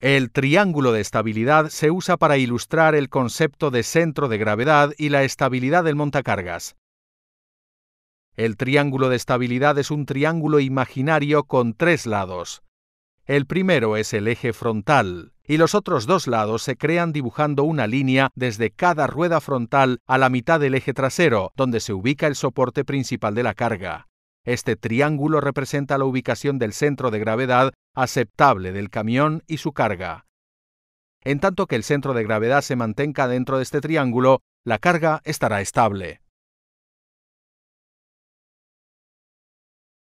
El triángulo de estabilidad se usa para ilustrar el concepto de centro de gravedad y la estabilidad del montacargas. El triángulo de estabilidad es un triángulo imaginario con tres lados. El primero es el eje frontal, y los otros dos lados se crean dibujando una línea desde cada rueda frontal a la mitad del eje trasero, donde se ubica el soporte principal de la carga. Este triángulo representa la ubicación del centro de gravedad aceptable del camión y su carga. En tanto que el centro de gravedad se mantenga dentro de este triángulo, la carga estará estable.